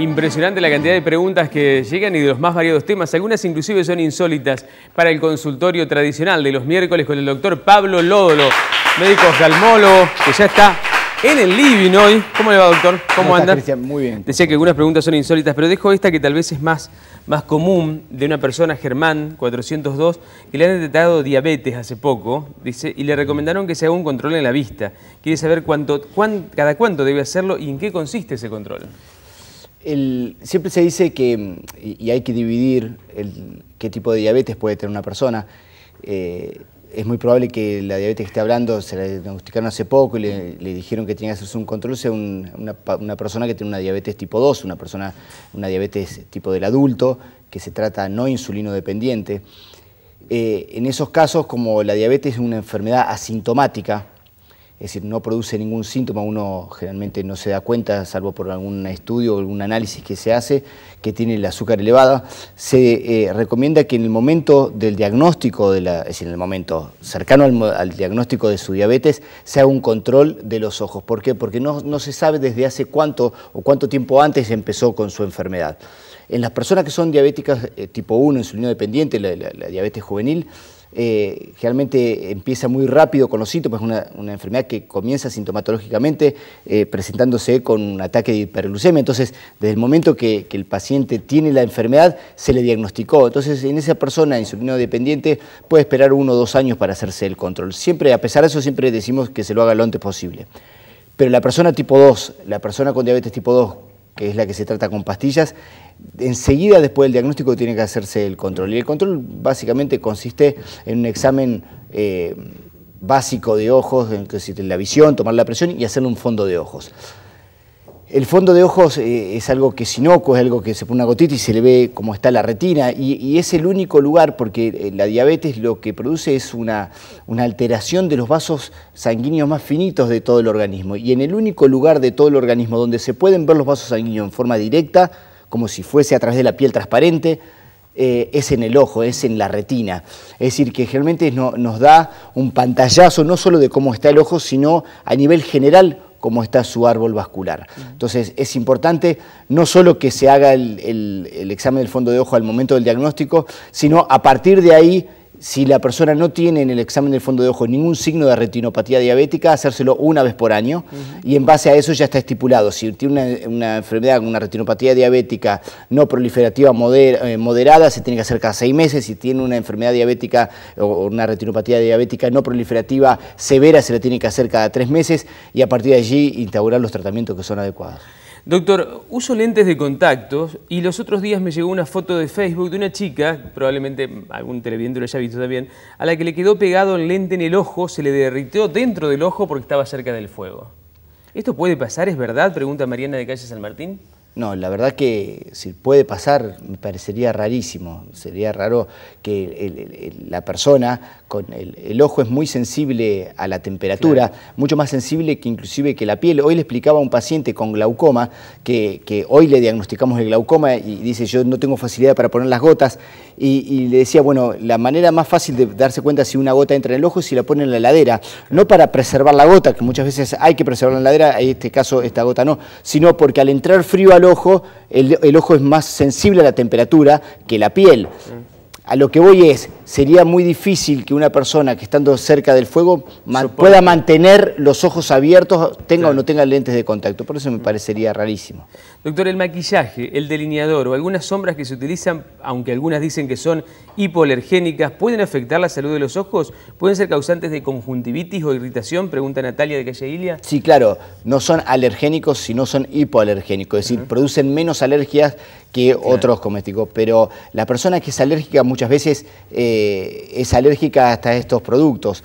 Impresionante la cantidad de preguntas que llegan y de los más variados temas, algunas inclusive son insólitas para el consultorio tradicional de los miércoles con el doctor Pablo Lódolo, médico oftalmólogo, que ya está en el living hoy. ¿Cómo le va, doctor? ¿Cómo, anda? Muy bien. Decía que algunas preguntas son insólitas, pero dejo esta que tal vez es más, más común de una persona, Germán, 402, que le han detectado diabetes hace poco, dice, y le recomendaron que se haga un control en la vista. Quiere saber cuánto, cada cuánto debe hacerlo y en qué consiste ese control siempre se dice que, y hay que dividir qué tipo de diabetes puede tener una persona. Eh, es muy probable que la diabetes que esté hablando se la diagnosticaron hace poco y le, dijeron que tenía que hacerse un control, sea una, persona que tiene una diabetes tipo 2, una persona, una diabetes tipo del adulto, que se trata no insulino dependiente. Eh, en esos casos, como la diabetes es una enfermedad asintomática, es decir, no produce ningún síntoma, uno generalmente no se da cuenta, salvo por algún estudio o algún análisis que se hace, que tiene el azúcar elevada. Se eh, recomienda que en el momento del diagnóstico, de la, es decir, en el momento cercano al, diagnóstico de su diabetes, se haga un control de los ojos. ¿Por qué? Porque no, se sabe desde hace cuánto o cuánto tiempo antes empezó con su enfermedad. En las personas que son diabéticas eh, tipo 1, en dependiente, la, la diabetes juvenil, eh, generalmente empieza muy rápido con los síntomas, una, una enfermedad que comienza sintomatológicamente eh, presentándose con un ataque de hiperglucemia. Entonces, desde el momento que, el paciente tiene la enfermedad, se le diagnosticó. Entonces, en esa persona insulino dependiente puede esperar uno o dos años para hacerse el control. Siempre, a pesar de eso, siempre decimos que se lo haga lo antes posible. Pero la persona tipo 2, la persona con diabetes tipo 2, que es la que se trata con pastillas, enseguida después del diagnóstico tiene que hacerse el control. Y el control básicamente consiste en un examen eh, básico de ojos, en la visión, tomar la presión y hacerle un fondo de ojos. El fondo de ojos eh, es algo que es inocuo, es algo que se pone una gotita y se le ve cómo está la retina, y, es el único lugar, porque eh, la diabetes lo que produce es una, alteración de los vasos sanguíneos más finitos de todo el organismo, y en el único lugar de todo el organismo donde se pueden ver los vasos sanguíneos en forma directa, como si fuese a través de la piel transparente, eh, es en el ojo, es en la retina. Es decir, que generalmente nos da un pantallazo no solo de cómo está el ojo, sino a nivel general cómo está su árbol vascular. Entonces es importante no solo que se haga el examen del fondo de ojo al momento del diagnóstico, sino a partir de ahí si la persona no tiene en el examen del fondo de ojo ningún signo de retinopatía diabética, hacérselo una vez por año y en base a eso ya está estipulado. Si tiene una, enfermedad enfermedad, una retinopatía diabética no proliferativa eh, moderada, se tiene que hacer cada seis meses. Si tiene una enfermedad diabética o una retinopatía diabética no proliferativa severa, se la tiene que hacer cada tres meses y a partir de allí instaurar los tratamientos que son adecuados. Doctor, uso lentes de contacto y los otros días me llegó una foto de Facebook de una chica, probablemente algún televidente lo haya visto también, a la que le quedó pegado el lente en el ojo, se le derritió dentro del ojo porque estaba cerca del fuego. ¿Esto puede pasar? ¿Es verdad? Pregunta Mariana de Calle San Martín. No, la verdad que si puede pasar, me parecería rarísimo. Sería raro que la persona, con el, ojo es muy sensible a la temperatura, mucho más sensible que inclusive que la piel. Hoy le explicaba a un paciente con glaucoma, que, hoy le diagnosticamos el glaucoma y dice yo no tengo facilidad para poner las gotas, y, le decía, bueno, la manera más fácil de darse cuenta si una gota entra en el ojo es si la pone en la ladera, no para preservar la gota, que muchas veces hay que preservar la heladera, en este caso esta gota no, sino porque al entrar frío al ojo, el, ojo es más sensible a la temperatura que la piel. Mm. A lo que voy es, sería muy difícil que una persona que estando cerca del fuego pueda mantener los ojos abiertos, tenga o no tenga lentes de contacto. Por eso me parecería rarísimo. Doctor, el maquillaje, el delineador o algunas sombras que se utilizan, aunque algunas dicen que son hipoalergénicas, ¿pueden afectar la salud de los ojos? ¿Pueden ser causantes de conjuntivitis o irritación? Pregunta Natalia de Calle Ilia. Sí, claro. No son alergénicos, no son hipoalergénicos. Es decir, producen menos alergias que otros cométicos Pero la persona que es alérgica muchas veces eh, es alérgica hasta estos productos.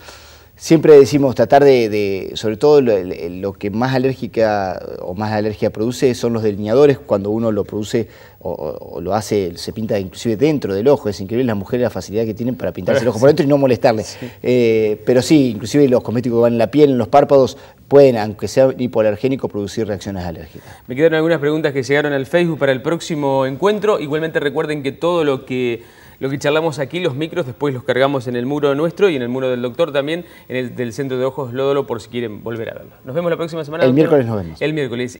Siempre decimos tratar de, sobre todo lo, que más alérgica o más alergia produce son los delineadores cuando uno lo produce o, lo hace, se pinta inclusive dentro del ojo. Es increíble las mujeres la facilidad que tienen para pintarse el ojo por dentro y no molestarle. Eh, pero sí, inclusive los cosméticos que van en la piel, en los párpados, pueden, aunque sea hipoalergénico, producir reacciones alérgicas. Me quedaron algunas preguntas que llegaron al Facebook para el próximo encuentro. Igualmente recuerden que todo lo que lo que charlamos aquí, los micros, después los cargamos en el muro nuestro y en el muro del doctor también, en el del Centro de Ojos Lódolo, por si quieren volver a verlo. Nos vemos la próxima semana. El miércoles nos vemos. El miércoles.